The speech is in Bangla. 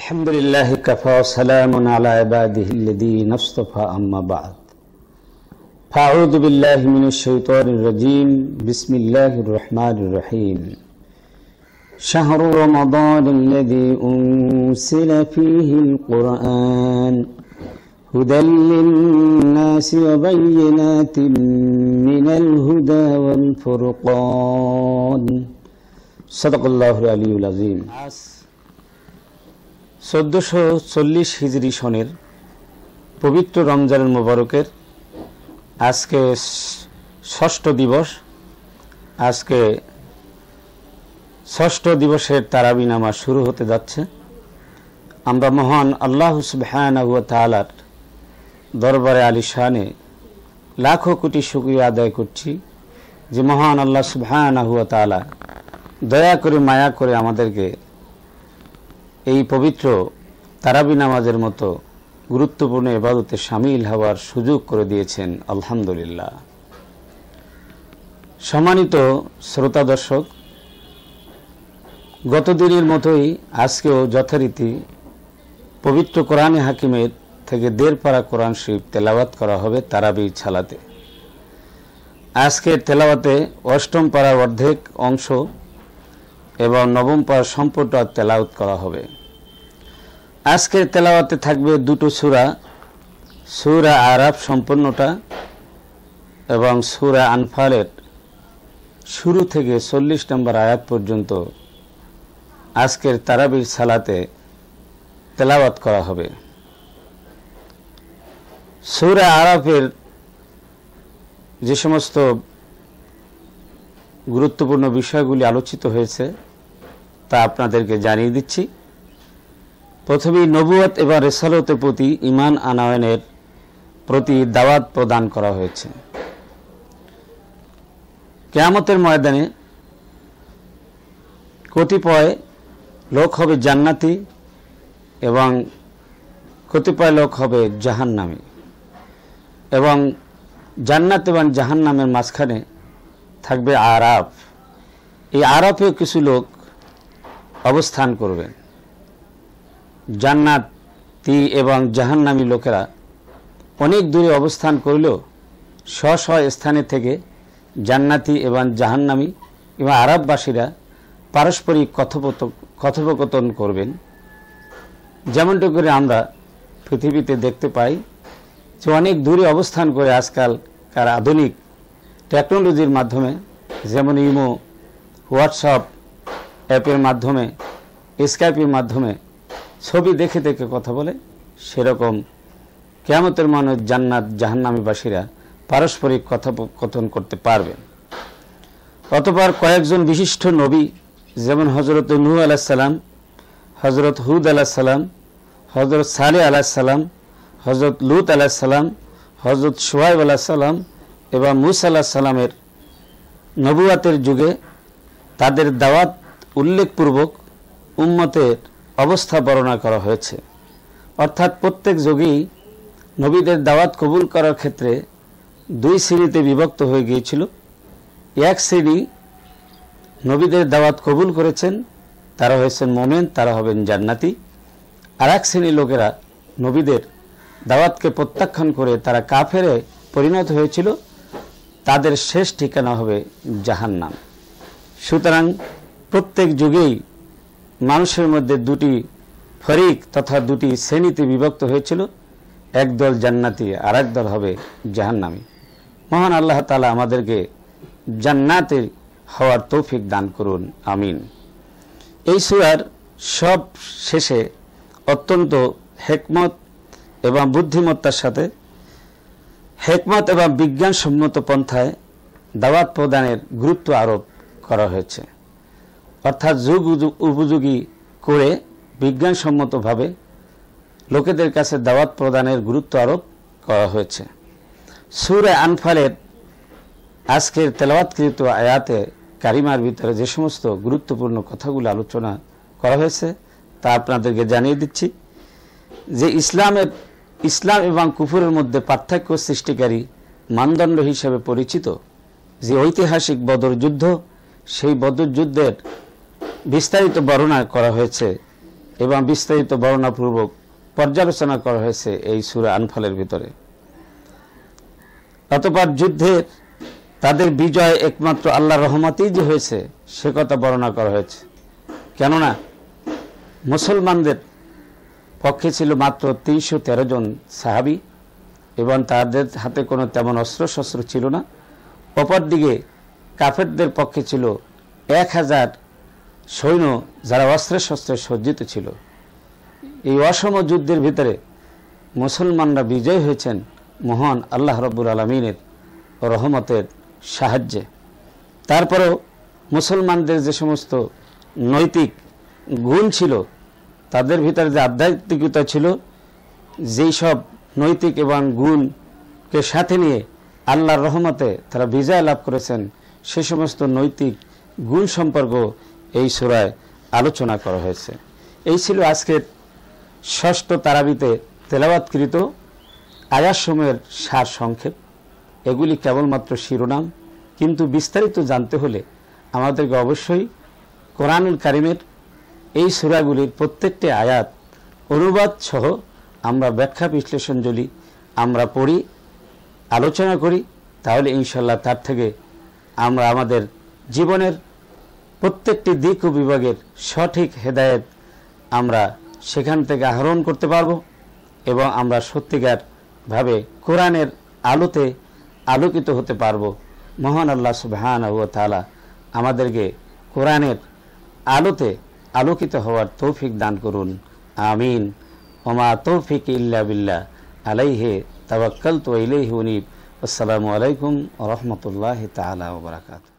الحمد لله كفى وسلام على عباده الذين اصطفى أما بعد فأعوذ بالله من الشيطان الرجيم بسم الله الرحمن الرحيم شهر رمضان الذي أنزل فيه القرآن هدى للناس وبينات من الهدى والفرقان صدق الله العلي العظيم চোদ্দোশো চল্লিশ হিজড়ি সনের পবিত্র রমজানের মোবারকের আজকে ষষ্ঠ দিবস আজকে ষষ্ঠ দিবসের তারাবি নামা শুরু হতে যাচ্ছে আমরা মহান আল্লাহ সুবাহানাহুয়া তালার দরবারে আলী শাহানে লাখো কোটি শুক্রিয়া আদায় করছি যে মহান আল্লাহ সুবাহানাহুয়া তালা দয়া করে মায়া করে আমাদেরকে এই পবিত্র তারাবি নামাজের মতো গুরুত্বপূর্ণ এবাদতে সামিল হওয়ার সুযোগ করে দিয়েছেন আলহামদুলিল্লাহ সম্মানিত শ্রোতা দর্শক গতদিনের মতোই আজকেও যথারীতি পবিত্র কোরআনে হাকিমের থেকে দেড় পাড়া কোরআন শরীফ তেলাওয়াত করা হবে তারাবি ছালাতে আজকে তেলাওয়াতে অষ্টম পাড়ার অর্ধেক অংশ এবং নবম পাড়া সম্পূর্ণ তেলাওত করা হবে আজকের তেলাওয়াতে থাকবে দুটো সুরা সুরা আরাফ সম্পূর্ণটা এবং সুরা আনফালের শুরু থেকে চল্লিশ নম্বর আয়াত পর্যন্ত আজকের তারাবির সালাতে তেলাওয়াত করা হবে সুরা আরাফের যে সমস্ত গুরুত্বপূর্ণ বিষয়গুলি আলোচিত হয়েছে তা আপনাদেরকে জানিয়ে দিচ্ছি প্রথমেই নবুয়াত এবং রেসালতের প্রতি ইমান আনায়নের প্রতি দাওয়াত প্রদান করা হয়েছে কেয়ামতের ময়দানে কতিপয় লোক হবে জান্নাতি এবং কতিপয় লোক হবে জাহান্নামি এবং জান্নাত এবং জাহান্নামের মাঝখানে থাকবে আরাফ এই আরাফেও কিছু লোক অবস্থান করবেন জান্নাতি এবং জাহান্নামী লোকেরা অনেক দূরে অবস্থান করলেও স্ব স্ব স্থানে থেকে জান্নাতি এবং জাহান্নামী এবং আরববাসীরা পারস্পরিক কথোপত কথোপকথন করবেন যেমনটা করে আমরা পৃথিবীতে দেখতে পাই যে অনেক দূরে অবস্থান করে আজকাল কার আধুনিক টেকনোলজির মাধ্যমে যেমন ইমো হোয়াটসঅ্যাপ অ্যাপের মাধ্যমে স্কাইপের মাধ্যমে ছবি দেখে দেখে কথা বলে সেরকম কেমতের মানুষ জান্নাত জাহান্নামীবাসীরা পারস্পরিক কথোপকথন করতে পারবেন অতপর কয়েকজন বিশিষ্ট নবী যেমন হজরত নূ আলাহিসাল্লাম হজরত হুদ আলাহিসাল্লাম হজরত সালে আলাহিসাল্লাম হজরত লুত আলাহিসাল্লাম হজরত সোহাইব আলাহিসাল্লাম এবং মুসা আলাহ সালামের নবুয়াতের যুগে তাদের দাওয়াত উল্লেখপূর্বক উম্মতের অবস্থা বর্ণনা করা হয়েছে অর্থাৎ প্রত্যেক যোগী নবীদের দাওয়াত কবুল করার ক্ষেত্রে দুই শ্রেণীতে বিভক্ত হয়ে গিয়েছিল এক শ্রেণী নবীদের দাওয়াত কবুল করেছেন তারা হয়েছেন মোমেন তারা হবেন জান্নাতি আর এক শ্রেণী লোকেরা নবীদের দাওয়াতকে প্রত্যাখ্যান করে তারা কাফেরে পরিণত হয়েছিল তাদের শেষ ঠিকানা হবে জাহান্নাম সুতরাং প্রত্যেক যুগেই মানুষের মধ্যে দুটি ফরিক তথা দুটি শ্রেণীতে বিভক্ত হয়েছিল একদল জান্নাতি আর দল হবে জাহান্নামি মহান আল্লাহ তালা আমাদেরকে জান্নাতে হওয়ার তৌফিক দান করুন আমিন এই সুরার সব শেষে অত্যন্ত হেকমত এবং বুদ্ধিমত্তার সাথে হেকমত এবং বিজ্ঞানসম্মত পন্থায় দাওয়াত প্রদানের গুরুত্ব আরোপ করা হয়েছে অর্থাৎ যুগ উপযোগী করে বিজ্ঞানসম্মতভাবে লোকেদের কাছে দাওয়াত প্রদানের গুরুত্ব আরোপ করা হয়েছে সুরে আনফালের আজকের তেলাওয়াতকৃত আয়াতে কারিমার ভিতরে যে সমস্ত গুরুত্বপূর্ণ কথাগুলো আলোচনা করা হয়েছে তা আপনাদেরকে জানিয়ে দিচ্ছি যে ইসলামের ইসলাম এবং কুফুরের মধ্যে পার্থক্য সৃষ্টিকারী মানদণ্ড হিসেবে পরিচিত যে ঐতিহাসিক বদর যুদ্ধ সেই বদর যুদ্ধের বিস্তারিত বর্ণনা করা হয়েছে এবং বিস্তারিত বর্ণনাপূর্বক পর্যালোচনা করা হয়েছে এই সুর আনফালের ভিতরে অতপর যুদ্ধের তাদের বিজয় একমাত্র আল্লাহ রহমতেই যে হয়েছে সে কথা বর্ণনা করা হয়েছে কেননা মুসলমানদের পক্ষে ছিল মাত্র তিনশো তেরো জন সাহাবি এবং তাদের হাতে কোনো তেমন অস্ত্রশস্ত্র ছিল না অপরদিকে কাফেরদের পক্ষে ছিল এক হাজার সৈন্য যারা অস্ত্রের শস্ত্রে সজ্জিত ছিল এই অসম যুদ্ধের ভিতরে মুসলমানরা বিজয় হয়েছেন মহান আল্লাহ রব্বুল আলমিনের রহমতের সাহায্যে তারপরেও মুসলমানদের যে সমস্ত নৈতিক গুণ ছিল তাদের ভিতরে যে আধ্যাত্মিকতা ছিল যেই সব নৈতিক এবং গুণকে সাথে নিয়ে আল্লাহর রহমতে তারা বিজয় লাভ করেছেন সে সমস্ত নৈতিক গুণ সম্পর্ক এই সুরায় আলোচনা করা হয়েছে এই ছিল আজকের ষষ্ঠ তারাবিতে তেলাবাদকৃত সময়ের সার সংক্ষেপ এগুলি কেবলমাত্র শিরোনাম কিন্তু বিস্তারিত জানতে হলে আমাদেরকে অবশ্যই কোরআনুল কারিমের এই সুরাগুলির প্রত্যেকটি আয়াত অনুবাদ সহ আমরা ব্যাখ্যা বিশ্লেষণ যদি আমরা পড়ি আলোচনা করি তাহলে ইনশাল্লাহ তার থেকে আমরা আমাদের জীবনের প্রত্যেকটি দিক ও বিভাগের সঠিক হেদায়েত আমরা সেখান থেকে আহরণ করতে পারব এবং আমরা সত্যিকারভাবে কোরআনের আলোতে আলোকিত হতে পারব মহান আল্লাহ সুবহান ও তালা আমাদেরকে কোরআনের আলোতে আলোকিত হওয়ার তৌফিক দান করুন আমিন ওমা তৌফিক ইল্লা বিল্লা আলাইহে তাবাক্কাল তো ইলেহি উনিব আসসালামু আলাইকুম রহমতুল্লাহ তালা ওবরাকাত